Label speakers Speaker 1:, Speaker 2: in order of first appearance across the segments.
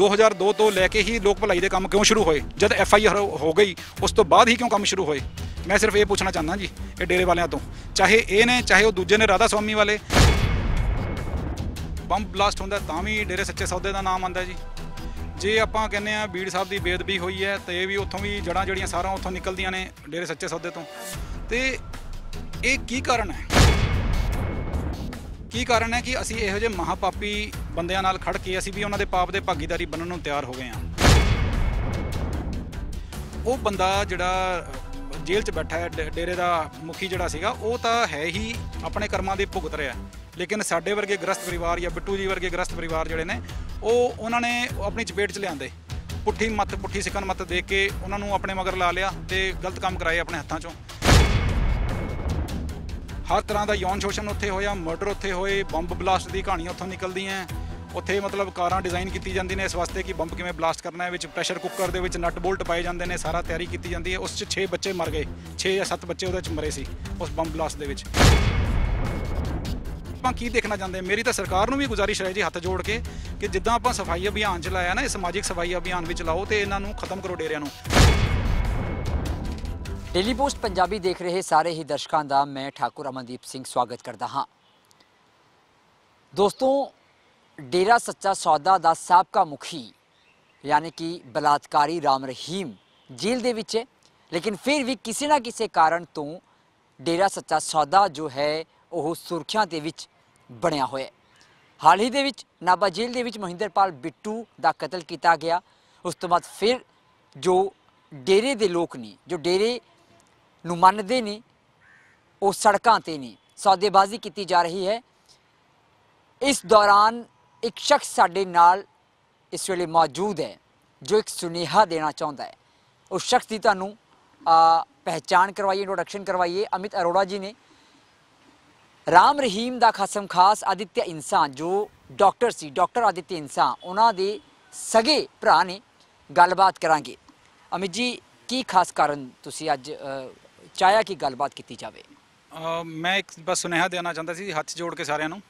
Speaker 1: 2002 ਤੋਂ ਲੈ ਕੇ ਹੀ ਲੋਕ ਭਲਾਈ ਦੇ ਕੰਮ ਕਿਉਂ ਸ਼ੁਰੂ ਹੋਏ ਜਦ ਐਫ ਆਈ ਆਰ ਹੋ ਗਈ ਉਸ ਤੋਂ ਬਾਅਦ ਹੀ ਕਿਉਂ ਕੰਮ ਸ਼ੁਰੂ ਹੋਏ ਮੈਂ ਸਿਰਫ ਇਹ ਪੁੱਛਣਾ ਚਾਹੁੰਦਾ ਜੀ ਇਹ ਡੇਰੇ ਵਾਲਿਆਂ ਤੋਂ ਚਾਹੇ ਇਹ ਨੇ ਚਾਹੇ ਉਹ ਦੂਜੇ ਨੇ ਰਾਧਾ ਸਵਾਮੀ ਵਾਲੇ ਬੰਬ ਬਲਾਸਟ ਹੁੰਦਾ ਤਾਂ ਵੀ ਡੇਰੇ ਸੱਚੇ ਸੌਦੇ ਦਾ ਨਾਮ ਆਂਦਾ ਜੀ ਜੇ ਆਪਾਂ ਕਹਿੰਦੇ ਆ ਬੀੜ ਸਾਹਿਬ ਦੀ ਬੇਦਬੀ ਹੋਈ ਹੈ ਤੇ ਇਹ ਵੀ ਉੱਥੋਂ ਵੀ ਜੜਾਂ ਜੜੀਆਂ ਸਾਰਾ ਉੱਥੋਂ ਨਿਕਲਦੀਆਂ ਨੇ ਡੇਰੇ ਸੱਚੇ ਸੌਦੇ ਤੋਂ ਤੇ ਇਹ ਕੀ ਕਾਰਨ ਹੈ ਕੀ ਕਾਰਨ ਹੈ ਕਿ ਅਸੀਂ ਇਹੋ ਜਿਹੇ ਮਹਾਪਾਪੀ ਬੰਦਿਆਂ ਨਾਲ ਖੜ ਕੇ ਅਸੀਂ ਵੀ ਉਹਨਾਂ ਦੇ ਪਾਪ ਦੇ ਭਾਗੀਦਾਰੀ ਬਣਨ ਨੂੰ ਤਿਆਰ ਹੋ ਗਏ ਹਾਂ ਉਹ ਬੰਦਾ ਜਿਹੜਾ ਜੇਲ੍ਹ 'ਚ ਬੈਠਾ ਹੈ ਡੇਰੇ ਦਾ ਮੁਖੀ ਜਿਹੜਾ ਸੀਗਾ ਉਹ ਤਾਂ ਹੈ ਹੀ ਆਪਣੇ ਕਰਮਾਂ ਦੀ ਭੁਗਤ ਰਿਹਾ ਲੇਕਿਨ ਸਾਡੇ ਵਰਗੇ ਗ੍ਰਸਤ ਪਰਿਵਾਰ ਜਾਂ ਬਿੱਟੂ ਜੀ ਵਰਗੇ ਗ੍ਰਸਤ ਪਰਿਵਾਰ ਜਿਹੜੇ ਨੇ ਉਹ ਉਹਨਾਂ ਨੇ ਆਪਣੀ ਚਪੇਟ 'ਚ ਲਿਆਂਦੇ ਪੁੱਠੀ ਮੱਤ ਪੁੱਠੀ ਸਿਕਨ ਮੱਤ ਦੇ ਕੇ ਉਹਨਾਂ ਨੂੰ ਆਪਣੇ ਮਗਰ ਲਾ ਲਿਆ ਤੇ ਗਲਤ ਕੰਮ ਕਰਾਏ ਆਪਣੇ ਹੱਥਾਂ 'ਚੋਂ ਹਰ ਤਰ੍ਹਾਂ ਦਾ ਯੌਨ ਸ਼ੋਸ਼ਣ ਉੱਥੇ ਹੋਇਆ ਮਰਡਰ ਉੱਥੇ ਹੋਏ ਬੰਬ ਬਲਾਸਟ ਦੀ ਕਹਾਣੀਆਂ ਉੱਥੋਂ ਨਿਕਲਦੀਆਂ ਉੱਥੇ ਮਤਲਬ ਕਾਰਾਂ ਡਿਜ਼ਾਈਨ ਕੀਤੀ ਜਾਂਦੀ ਨੇ ਇਸ ਵਾਸਤੇ ਕਿ ਬੰਬ ਕਿਵੇਂ ਬਲਾਸਟ ਕਰਨਾ ਹੈ ਵਿੱਚ ਪ੍ਰੈਸ਼ਰ ਕੁੱਕਰ ਦੇ ਵਿੱਚ ਨਟ ਬੋਲਟ ਪਾਏ ਜਾਂਦੇ ਨੇ ਸਾਰਾ ਤਿਆਰੀ ਕੀਤੀ ਜਾਂਦੀ ਹੈ ਉਸ 'ਚ 6 ਬੱਚੇ ਮਰ ਗਏ 6 ਜਾਂ 7 ਬੱਚੇ ਉਹਦੇ 'ਚ ਮਰੇ ਸੀ ਉਸ ਬੰਬ ਬਲਾਸਟ ਦੇ ਵਿੱਚ ਆਪਾਂ ਕੀ ਦੇਖਣਾ ਚਾਹੁੰਦੇ ਮੇਰੀ ਤਾਂ ਸਰਕਾਰ ਨੂੰ ਵੀ ਗੁਜ਼ਾਰਿਸ਼ ਹੈ ਜੀ ਹੱਥ ਜੋੜ ਕੇ ਕਿ ਜਿੱਦਾਂ ਆਪਾਂ ਸਫਾਈ ਅਭਿਆਨ ਚਲਾਇਆ ਨਾ ਇਹ ਸਮਾਜਿਕ ਸਫਾਈ ਅਭਿਆਨ ਵਿੱਚ ਲਾਓ ਤੇ ਇਹਨਾਂ ਨੂੰ ਖਤਮ ਕਰੋ ਡੇਰਿਆਂ ਨੂੰ
Speaker 2: ਡੇਲੀ ਪੋਸਟ ਪੰਜਾਬੀ ਦੇਖ ਰਹੇ ਸਾਰੇ ਹੀ ਦਰਸ਼ਕਾਂ ਦਾ ਮੈਂ ਠਾਕੁਰ ਅਮਨਦੀਪ ਸਿੰਘ ਸਵਾਗਤ ਕਰਦਾ ਹਾਂ ਦੋਸਤੋ ਡੇਰਾ ਸੱਚਾ ਸੌਦਾ ਦਾ ਸਾਬਕਾ ਮੁਖੀ ਯਾਨੀ ਕਿ ਬਲਾਤਕਾਰੀ ਰਾਮ ਰਹੀਮ ਜੇਲ੍ਹ ਦੇ ਵਿੱਚ ਹੈ ਲੇਕਿਨ ਫਿਰ ਵੀ ਕਿਸੇ ਨਾ ਕਿਸੇ ਕਾਰਨ ਤੋਂ ਡੇਰਾ ਸੱਚਾ ਸੌਦਾ ਜੋ ਹੈ ਉਹ ਸੁਰਖੀਆਂ ਦੇ ਵਿੱਚ ਬਣਿਆ ਹੋਇਆ ਹੈ ਹਾਲ ਹੀ ਦੇ ਵਿੱਚ ਨਾਬਾ ਜੇਲ੍ਹ ਦੇ ਵਿੱਚ ਮਹਿੰਦਰਪਾਲ ਬਿੱਟੂ ਦਾ ਕਤਲ ਕੀਤਾ ਗਿਆ ਉਸ ਤੋਂ ਬਾਅਦ ਫਿਰ ਜੋ ਡੇਰੇ ਦੇ ਲੋਕ ਨੇ ਜੋ ਡੇਰੇ ਨੂੰ ਮੰਨਦੇ ਨਹੀਂ ਉਹ ਸੜਕਾਂ ਤੇ ਨਹੀਂ ਸੌਦੇਬਾਜ਼ੀ ਕੀਤੀ ਜਾ ਰਹੀ ਹੈ ਇਸ ਦੌਰਾਨ ਇੱਕ ਸ਼ਖਸ ਸਾਡੇ ਨਾਲ ਇਸ ਵੇਲੇ ਮੌਜੂਦ ਹੈ ਜੋ ਇੱਕ ਸੁਨੇਹਾ ਦੇਣਾ ਚਾਹੁੰਦਾ ਹੈ ਉਸ ਸ਼ਖਸ ਦੀ ਤੁਹਾਨੂੰ ਆ ਪਹਿਚਾਨ ਕਰਵਾਈਏ ਇੰਟਰੋਡਕਸ਼ਨ ਕਰਵਾਈਏ ਅਮਿਤ ਅਰੋੜਾ ਜੀ ਨੇ ਰਾਮ ਰਹੀਮ ਦਾ ਖਸਮ ਖਾਸ ਆਦਿਤਯ ਇਨਸਾਨ ਜੋ ਡਾਕਟਰ ਸੀ ਡਾਕਟਰ ਆਦਿਤਯ ਇਨਸਾਨ ਉਹਨਾਂ ਦੇ ਸਗੇ ਭਰਾ ਨੇ ਗੱਲਬਾਤ ਕਰਾਂਗੇ ਅਮਿਤ ਜੀ ਕੀ ਖਾਸ ਕਾਰਨ ਤੁਸੀਂ ਅੱਜ ਚਾਇਆ ਕਿ ਗੱਲਬਾਤ ਕੀਤੀ ਜਾਵੇ
Speaker 1: ਮੈਂ ਇੱਕ ਬਸ ਸੁਨੇਹਾ ਦੇਣਾ ਚਾਹੁੰਦਾ ਸੀ ਹੱਥ ਜੋੜ ਕੇ ਸਾਰਿਆਂ ਨੂੰ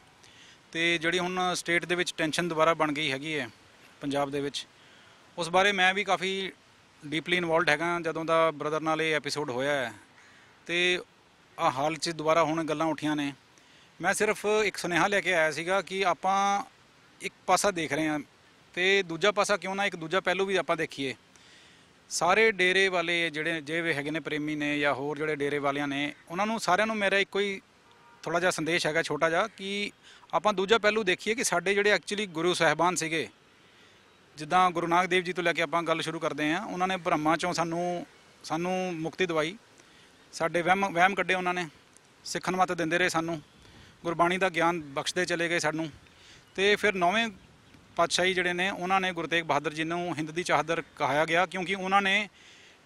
Speaker 1: ਤੇ ਜਿਹੜੀ ਹੁਣ ਸਟੇਟ ਦੇ ਵਿੱਚ ਟੈਨਸ਼ਨ ਦੁਬਾਰਾ ਬਣ ਗਈ ਹੈਗੀ ਹੈ ਪੰਜਾਬ ਦੇ ਵਿੱਚ ਉਸ ਬਾਰੇ ਮੈਂ ਵੀ ਕਾਫੀ ਡੀਪਲੀ ਇਨਵੋਲਡ ਹੈਗਾ ਜਦੋਂ ਦਾ ਬ੍ਰਦਰ ਨਾਲ ਇਹ ਐਪੀਸੋਡ ਹੋਇਆ ਹੈ ਤੇ ਆ ਹਾਲ 'ਚ ਦੁਬਾਰਾ ਹੁਣ ਗੱਲਾਂ ਉੱਠੀਆਂ ਨੇ ਮੈਂ ਸਿਰਫ ਇੱਕ ਸੁਨੇਹਾ ਲੈ ਕੇ ਆਇਆ ਸੀਗਾ ਕਿ ਆਪਾਂ ਇੱਕ ਪਾਸਾ ਦੇਖ ਰਹੇ ਹਾਂ ਤੇ ਦੂਜਾ ਪਾਸਾ ਕਿਉਂ ਨਾ ਇੱਕ ਦੂਜਾ ਪਹਿਲੂ ਵੀ ਆਪਾਂ ਦੇਖੀਏ ਸਾਰੇ ਡੇਰੇ ਵਾਲੇ ਜਿਹੜੇ ਜੇ ਹੈਗੇ ਨੇ ਪ੍ਰੇਮੀ ਨੇ ਜਾਂ ਹੋਰ ਜਿਹੜੇ ਡੇਰੇ ਵਾਲਿਆਂ ਨੇ ਉਹਨਾਂ ਨੂੰ ਸਾਰਿਆਂ ਨੂੰ ਮੇਰਾ ਇੱਕੋ ਹੀ ਥੋੜਾ ਜਿਹਾ ਸੰਦੇਸ਼ ਹੈਗਾ ਛੋਟਾ ਜਿਹਾ ਕਿ ਆਪਾਂ ਦੂਜਾ ਪਹਿਲੂ ਦੇਖੀਏ ਕਿ ਸਾਡੇ ਜਿਹੜੇ ਐਕਚੁਅਲੀ ਗੁਰੂ ਸਾਹਿਬਾਨ ਸੀਗੇ ਜਿੱਦਾਂ ਗੁਰੂ ਨਾਨਕ ਦੇਵ ਜੀ ਤੋਂ ਲੈ ਕੇ ਆਪਾਂ ਗੱਲ ਸ਼ੁਰੂ ਕਰਦੇ ਆਂ ਉਹਨਾਂ ਨੇ ਬ੍ਰਹਮਾ ਚੋਂ ਸਾਨੂੰ ਸਾਨੂੰ ਮੁਕਤੀ ਦਵਾਈ ਸਾਡੇ ਵਹਿਮ ਵਹਿਮ ਕੱਢੇ ਉਹਨਾਂ ਨੇ ਸਿੱਖਣ ਮਤ ਦਿੰਦੇ ਰਹੇ ਸਾਨੂੰ ਗੁਰਬਾਣੀ ਦਾ ਗਿਆਨ ਬਖਸ਼ਦੇ ਚਲੇ ਗਏ ਸਾਨੂੰ ਤੇ ਫਿਰ ਨੌਵੇਂ ਪਾਤਸ਼ਾਹੀ ਜਿਹੜੇ ਨੇ ਉਹਨਾਂ ਨੇ ਗੁਰਤੇਗ ਬਹਾਦਰ ਜੀ ਨੂੰ ਹਿੰਦ ਦੀ ਚਾਹਦਰ ਕਹਾਇਆ ਗਿਆ ਕਿਉਂਕਿ ਉਹਨਾਂ ਨੇ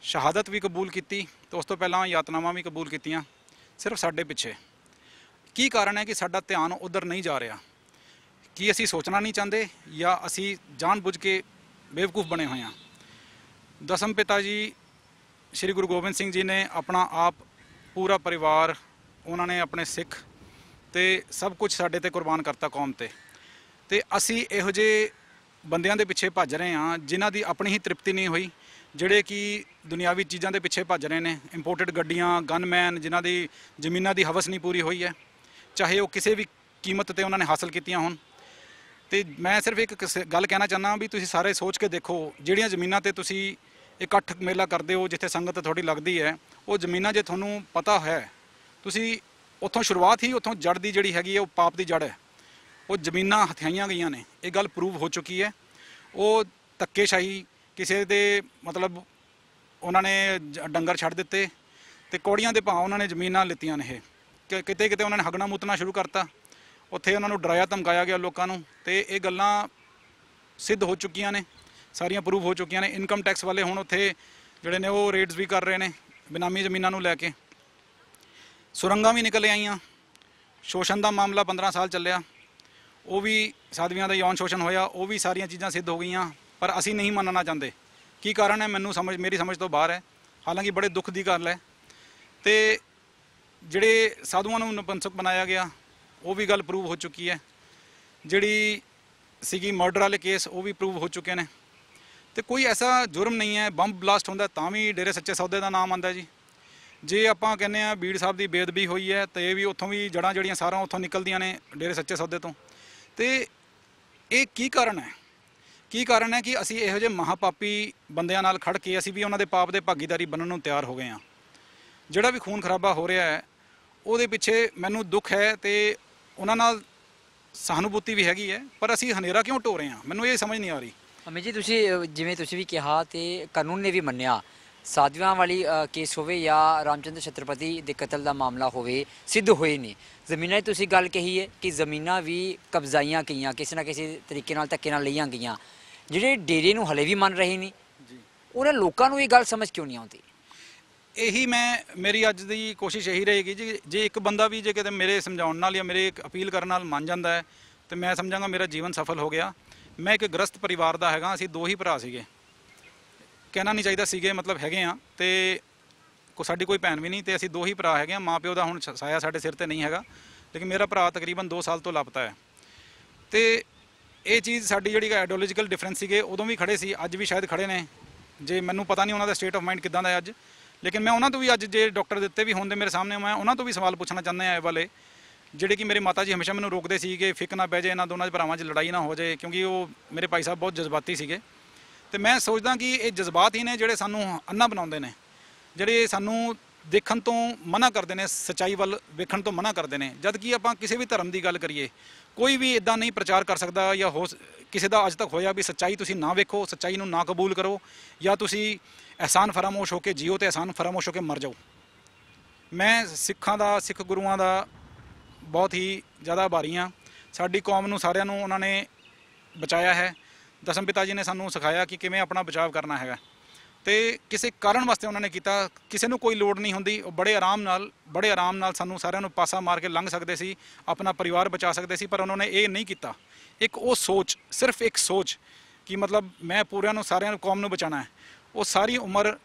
Speaker 1: ਸ਼ਹਾਦਤ ਵੀ ਕਬੂਲ ਕੀਤੀ ਤੇ ਉਸ ਤੋਂ ਪਹਿਲਾਂ ਯਤਨਾਵਾਂ ਵੀ ਕਬੂਲ ਕੀਤੀਆਂ ਸਿਰਫ ਸਾਡੇ ਪਿੱਛੇ ਕੀ ਕਾਰਨ ਹੈ ਕਿ ਸਾਡਾ ਧਿਆਨ ਉਧਰ ਨਹੀਂ ਜਾ ਰਿਹਾ ਕੀ ਅਸੀਂ ਸੋਚਣਾ ਨਹੀਂ ਚਾਹੁੰਦੇ ਜਾਂ ਅਸੀਂ ਜਾਣਬੁੱਝ ਕੇ ਬੇਵਕੂਫ ਬਣੇ ਹੋਏ ਆ ਦਸਮ ਪਿਤਾ ਜੀ ਸ੍ਰੀ ਗੁਰੂ ਗੋਬਿੰਦ ਸਿੰਘ ਜੀ ਨੇ ਆਪਣਾ ਆਪ ਪੂਰਾ ਪਰਿਵਾਰ ਉਹਨਾਂ ਨੇ ਆਪਣੇ ਸਿੱਖ ਤੇ ਸਭ ਕੁਝ ਸਾਡੇ ਤੇ ਕੁਰਬਾਨ ਕਰਤਾ ਕੌਮ ਤੇ ਤੇ ਅਸੀਂ ਇਹੋ ਜੇ ਬੰਦਿਆਂ ਦੇ ਪਿੱਛੇ ਭੱਜ ਰਹੇ ਹਾਂ ਜਿਨ੍ਹਾਂ ਦੀ ਆਪਣੀ ਹੀ ਤ੍ਰਿਪਤੀ ਨਹੀਂ ਹੋਈ ਜਿਹੜੇ ਕਿ ਦੁਨਿਆਵੀ ਚੀਜ਼ਾਂ ਦੇ ਪਿੱਛੇ ਭੱਜ ਰਹੇ ਨੇ ਇੰਪੋਰਟਡ ਗੱਡੀਆਂ ਗਨਮੈਨ ਜਿਨ੍ਹਾਂ ਦੀ ਜ਼ਮੀਨਾਂ ਦੀ ਹਵਸ ਨਹੀਂ ਪੂਰੀ ਹੋਈ ਹੈ ਚਾਹੇ ਉਹ ਕਿਸੇ ਵੀ ਕੀਮਤ ਤੇ ਉਹਨਾਂ ਨੇ ਹਾਸਲ ਕੀਤੀਆਂ ਹੋਣ ਤੇ ਮੈਂ ਸਿਰਫ ਇੱਕ ਗੱਲ ਕਹਿਣਾ ਚਾਹੁੰਦਾ ਵੀ ਤੁਸੀਂ ਸਾਰੇ ਸੋਚ ਕੇ ਦੇਖੋ ਜਿਹੜੀਆਂ ਜ਼ਮੀਨਾਂ ਤੇ ਤੁਸੀਂ ਇਕੱਠ ਮੇਲਾ ਕਰਦੇ ਹੋ ਜਿੱਥੇ ਸੰਗਤ ਤੁਹਾਡੀ ਲੱਗਦੀ ਹੈ ਉਹ ਜ਼ਮੀਨਾਂ ਜੇ ਤੁਹਾਨੂੰ ਪਤਾ ਹੈ ਤੁਸੀਂ ਉੱਥੋਂ ਸ਼ੁਰੂਆਤ ਹੀ ਉੱਥੋਂ ਜੜ ਦੀ ਜਿਹੜੀ ਹੈਗੀ ਹੈ ਉਹ ਪਾਪ ਦੀ ਜੜ ਹੈ ਉਹ ਜ਼ਮੀਨਾਂ ਹਥਿਆਈਆਂ ਗਈਆਂ ਨੇ ਇਹ ਗੱਲ ਪ੍ਰੂਵ ਹੋ ਚੁੱਕੀ ਹੈ ਉਹ ਤੱਕੇਸ਼ਾਹੀ ਕਿਸੇ ਦੇ ਮਤਲਬ ਉਹਨਾਂ ਨੇ ਡੰਗਰ ਛੱਡ ਦਿੱਤੇ ਤੇ ਕੋੜੀਆਂ ਦੇ ਭਾਅ ਉਹਨਾਂ ਨੇ ਜ਼ਮੀਨਾਂ ਲਿੱਤੀਆਂ ਨੇ ਇਹ ਕਿਤੇ ਕਿਤੇ ਉਹਨਾਂ ਨੇ ਹਗਣਾ ਮੂਤਣਾ ਸ਼ੁਰੂ ਕਰਤਾ ਉੱਥੇ ਉਹਨਾਂ ਨੂੰ ਡਰਾਇਆ ਧਮਕਾਇਆ ਗਿਆ ਲੋਕਾਂ ਨੂੰ ਤੇ ਇਹ ਗੱਲਾਂ ਸਿੱਧ ਹੋ ਚੁੱਕੀਆਂ ਨੇ ਸਾਰੀਆਂ ਪ੍ਰੂਫ ਹੋ ਚੁੱਕੀਆਂ ਨੇ ਇਨਕਮ ਟੈਕਸ ਵਾਲੇ ਹੁਣ ਉੱਥੇ ਜਿਹੜੇ ਨੇ ਉਹ ਰੇਡਸ ਵੀ ਕਰ ਰਹੇ ਨੇ ਬਿਨਾਮੀ ਜ਼ਮੀਨਾਂ ਨੂੰ ਲੈ ਕੇ ਸੁਰੰਗਾਂ ਵੀ ਨਿਕਲ ਆਈਆਂ ਸ਼ੋਸ਼ਣ ਦਾ ਮਾਮਲਾ 15 ਸਾਲ ਚੱਲਿਆ ਉਹ ਵੀ ਸਾਧਵੀਆਂ ਦਾ ਯੌਨ ਸ਼ੋਸ਼ਣ ਹੋਇਆ ਉਹ ਵੀ ਸਾਰੀਆਂ ਚੀਜ਼ਾਂ ਸਿੱਧ ਹੋ ਗਈਆਂ ਪਰ ਅਸੀਂ ਨਹੀਂ ਮੰਨਣਾ ਚਾਹੁੰਦੇ ਕੀ ਕਾਰਨ ਹੈ ਮੈਨੂੰ ਸਮਝ ਮੇਰੀ ਸਮਝ ਤੋਂ ਬਾਹਰ ਹੈ ਹਾਲਾਂਕਿ ਬੜੇ ਦੁੱਖ ਦੀ ਗੱਲ ਹੈ ਤੇ ਜਿਹੜੇ ਸਾਧੂਆਂ ਨੂੰ ਨਪੰਸਕ ਬਣਾਇਆ ਗਿਆ ਉਹ ਵੀ ਗੱਲ ਪ੍ਰੂਵ ਹੋ ਚੁੱਕੀ ਹੈ ਜਿਹੜੀ ਸੀਗੀ ਮਰਡਰ ਵਾਲੇ ਕੇਸ ਉਹ ਵੀ ਪ੍ਰੂਵ ਹੋ ਚੁੱਕੇ ਨੇ ਤੇ ਕੋਈ ਐਸਾ ਜੁਰਮ ਨਹੀਂ ਹੈ ਬੰਬ ਬਲਾਸਟ ਹੁੰਦਾ ਤਾਂ ਵੀ ਡੇਰੇ ਸੱਚੇ ਸੌਦੇ ਦਾ ਨਾਮ ਆਂਦਾ ਜੀ ਜੇ ਆਪਾਂ ਕਹਿੰਦੇ ਆ ਬੀੜ ਸਾਹਿਬ ਦੀ ਬੇਦਬੀ ਹੋਈ ਹੈ ਤੇ ਇਹ ਵੀ ਉੱਥੋਂ ਵੀ ਜੜਾਂ ਜੜੀਆਂ ਸਾਰਾ ਉੱਥੋਂ ਨਿਕਲਦੀਆਂ ਨੇ ਡੇਰੇ ਸੱਚੇ ਸੌਦੇ ਤੋਂ ਤੇ ਇਹ ਕੀ ਕਾਰਨ ਹੈ ਕੀ ਕਾਰਨ ਹੈ ਕਿ ਅਸੀਂ ਇਹੋ ਜਿਹੇ ਮਹਾਪਾਪੀ ਬੰਦਿਆਂ ਨਾਲ ਖੜ ਕੇ ਅਸੀਂ ਵੀ ਉਹਨਾਂ ਦੇ ਪਾਪ ਦੇ ਭਾਗੀਦਾਰੀ ਬਣਨ ਨੂੰ ਤਿਆਰ ਹੋ ਗਏ ਆ ਜਿਹੜਾ ਵੀ ਖੂਨ ਖਰਾਬਾ ਹੋ ਰਿਹਾ ਹੈ ਉਹਦੇ ਪਿੱਛੇ ਮੈਨੂੰ ਦੁੱਖ ਹੈ ਤੇ ਉਹਨਾਂ ਨਾਲ ਸਹਾਨੁਭੂਤੀ ਵੀ ਹੈਗੀ ਹੈ ਪਰ ਅਸੀਂ ਹਨੇਰਾ ਕਿਉਂ ਟੋਰੇ ਰਹੇ ਮੈਨੂੰ ਇਹ ਸਮਝ ਨਹੀਂ ਆ ਰਹੀ
Speaker 2: ਅਮੀ ਜੀ ਤੁਸੀਂ ਜਿਵੇਂ ਤੁਸੀਂ ਵੀ ਕਿਹਾ ਤੇ ਕਾਨੂੰਨ ਨੇ ਵੀ ਮੰਨਿਆ ਸਾਧਵਾਂ ਵਾਲੀ ਕੇਸ ਹੋਵੇ ਜਾਂ ਰਾਮਚੰਦਰ ਛਤਰਪਤੀ ਦੇ ਕਤਲ ਦਾ ਮਾਮਲਾ ਹੋਵੇ ਸਿੱਧ ਹੋਏ ਨਹੀਂ ਜ਼ਮੀਨਾਂ ਹੀ ਤੁਸੀਂ ਗੱਲ ਕਹੀ ਹੈ ਕਿ ਜ਼ਮੀਨਾਂ ਵੀ ਕਬਜ਼ਾਈਆਂ ਕੀਆਂ ਕਿਸੇ ਨਾ ਕਿਸੇ ਤਰੀਕੇ ਨਾਲ ਧੱਕੇ ਨਾਲ ਲਈਆਂ ਗਈਆਂ ਜਿਹੜੇ ਡੇਰੇ ਨੂੰ ਹਲੇ ਵੀ ਮੰਨ ਰਹੇ ਨਹੀਂ ਉਹਨਾਂ ਲੋਕਾਂ ਨੂੰ ਇਹ ਗੱਲ ਸਮਝ ਕਿਉਂ ਨਹੀਂ ਆਉਂਦੀ ਇਹੀ ਮੈਂ ਮੇਰੀ ਅੱਜ ਦੀ ਕੋਸ਼ਿਸ਼ ਇਹੀ
Speaker 1: ਰਹੇਗੀ ਜੀ ਜੇ ਇੱਕ ਬੰਦਾ ਵੀ ਜੇ ਕਿਤੇ ਮੇਰੇ ਸਮਝਾਉਣ ਨਾਲ ਜਾਂ ਮੇਰੇ ਅਪੀਲ ਕਰਨ ਨਾਲ ਮੰਨ ਜਾਂਦਾ ਹੈ ਤੇ ਮੈਂ ਸਮਝਾਂਗਾ ਮੇਰਾ ਜੀਵਨ ਸਫਲ ਹੋ ਗਿਆ ਮੈਂ ਇੱਕ ਗ੍ਰਸਤ ਪਰਿਵਾਰ ਦਾ ਹੈਗਾ ਅਸੀਂ ਦੋ ਹੀ ਭਰਾ ਸੀਗੇ ਕਹਿਣਾ ਨਹੀਂ ਚਾਹੀਦਾ ਸੀਗੇ ਮਤਲਬ ਹੈਗੇ ਆ ਤੇ ਕੋ ਸਾਡੀ ਕੋਈ ਭੈਣ ਵੀ ਨਹੀਂ ਤੇ ਅਸੀਂ ਦੋ ਹੀ ਭਰਾ ਹੈਗੇ ਆ ਮਾਪਿਓ ਦਾ ਹੁਣ ਸਾਇਆ ਸਾਡੇ ਸਿਰ ਤੇ ਨਹੀਂ ਹੈਗਾ ਲੇਕਿਨ ਮੇਰਾ ਭਰਾ ਤਕਰੀਬਨ 2 ਸਾਲ ਤੋਂ ਲਾਪਤਾ ਹੈ ਤੇ ਇਹ ਚੀਜ਼ ਸਾਡੀ ਜਿਹੜੀ ਆਈਡੀਓਲੋਜੀਕਲ ਡਿਫਰੈਂਸ ਸੀਗੇ ਉਦੋਂ ਵੀ ਖੜੇ ਸੀ ਅੱਜ ਵੀ ਸ਼ਾਇਦ ਖੜੇ ਨੇ ਜੇ ਮੈਨੂੰ ਪਤਾ ਨਹੀਂ ਉਹਨਾਂ ਦਾ ਸਟੇਟ ਆਫ ਮਾਈਂਡ ਕਿਦਾਂ ਦਾ ਹੈ ਅੱਜ ਲੇਕਿਨ ਮੈਂ ਉਹਨਾਂ ਤੋਂ ਵੀ ਅੱਜ ਜੇ ਡਾਕਟਰ ਦਿੱਤੇ ਵੀ ਹੁੰਦੇ ਮੇਰੇ ਸਾਹਮਣੇ ਮੈਂ ਉਹਨਾਂ ਤੋਂ ਵੀ ਸਵਾਲ ਪੁੱਛਣਾ ਚਾਹੁੰਦਾ ਆ ਇਹ ਵਾਲੇ ਜਿਹੜੇ ਕਿ ਮੇਰੇ ਮਾਤਾ ਜੀ ਹਮੇਸ਼ਾ ਮੈਨੂੰ ਰੋਕਦੇ ਸੀ ਕਿ ਫਿੱਕ ਨਾ ਬਹਿ ਜਾਏ ਇਹਨਾਂ ਦੋਨਾਂ ਦੇ ਭਰਾਵਾਂ 'ਚ ਲੜਾਈ ਨਾ ਹੋ ਜਾਏ ਕਿਉਂਕਿ ਉਹ ਮੇਰੇ ਭਾਈ ਸਾਹਿਬ ਬਹੁਤ ਜਜ਼ਬਾਤੀ ਸੀਗੇ ਤੇ ਮੈਂ ਸੋਚਦਾ ਕਿ ਇਹ ਜਜ਼ਬਾਤ ਹੀ ਨੇ ਜਿਹੜੇ ਸਾਨੂੰ ਅੰਨਾ ਬਣਾਉਂਦੇ ਨੇ ਜਿਹੜੇ ਸਾਨੂੰ ਦੇਖਣ ਤੋਂ ਮਨਾ ਕਰਦੇ ਨੇ ਸਚਾਈ ਵੱਲ ਵੇਖਣ ਤੋਂ ਮਨਾ ਕਰਦੇ ਨੇ ਜਦ ਕਿ ਆਪਾਂ ਕਿਸੇ ਵੀ ਧਰਮ ਦੀ ਗੱਲ ਕਰੀਏ ਕੋਈ ਵੀ ਇਦਾਂ ਨਹੀਂ ਪ੍ਰਚਾਰ ਕਰ ਸਕਦਾ ਜਾਂ ਹੋ ਕਿਸੇ ਦਾ ਅੱਜ ਤੱਕ ਹੋਇਆ ਵੀ ਸੱਚਾਈ ਤੁਸੀਂ ਨਾ ਵੇਖੋ ਸੱਚਾਈ ਨੂੰ ਨਾ ਕਬੂਲ ਕਰੋ ਜਾਂ ਤੁਸੀਂ ਅਹਿਸਾਨ ਫਰਮੋਸ਼ ਹੋ ਕੇ ਜੀਓ ਤੇ ਅਹਿਸਾਨ ਫਰਮੋਸ਼ ਹੋ ਕੇ ਮਰ ਜਾਓ ਮੈਂ ਸਿੱਖਾਂ ਦਾ ਸਿੱਖ ਗੁਰੂਆਂ ਦਾ ਬਹੁਤ ਹੀ ਜ਼ਿਆਦਾ ਆਭਾਰੀ ਸਾਡੀ ਕੌਮ ਨੂੰ ਸਾਰਿਆਂ ਨੂੰ ਉਹਨਾਂ ਨੇ ਬਚਾਇਆ ਹੈ ਦਸਮ ਪਿਤਾ ਜੀ ਨੇ ਸਾਨੂੰ ਸਿਖਾਇਆ ਕਿ ਕਿਵੇਂ ਆਪਣਾ ਬਚਾਅ ਕਰਨਾ ਹੈਗਾ ਤੇ ਕਿਸੇ ਕਾਰਨ ਵਾਸਤੇ ਉਹਨਾਂ ਨੇ ਕੀਤਾ ਕਿਸੇ ਨੂੰ ਕੋਈ ਲੋੜ ਨਹੀਂ ਹੁੰਦੀ ਉਹ ਬੜੇ ਆਰਾਮ ਨਾਲ ਬੜੇ ਆਰਾਮ ਨਾਲ ਸਾਨੂੰ ਸਾਰਿਆਂ ਨੂੰ ਪਾਸਾ ਮਾਰ ਕੇ ਲੰਘ ਸਕਦੇ ਸੀ ਆਪਣਾ ਪਰਿਵਾਰ ਬਚਾ ਸਕਦੇ ਸੀ ਪਰ ਉਹਨਾਂ ਨੇ ਇਹ ਨਹੀਂ ਕੀਤਾ ਇੱਕ ਉਹ ਸੋਚ ਸਿਰਫ ਇੱਕ ਸੋਚ ਕਿ ਮਤਲਬ ਮੈਂ ਪੂਰਿਆਂ ਨੂੰ ਸਾਰਿਆਂ ਨੂੰ ਕੌਮ ਨੂੰ ਬਚਾਣਾ ਹੈ ਉਹ ਸਾਰੀ ਉਮਰ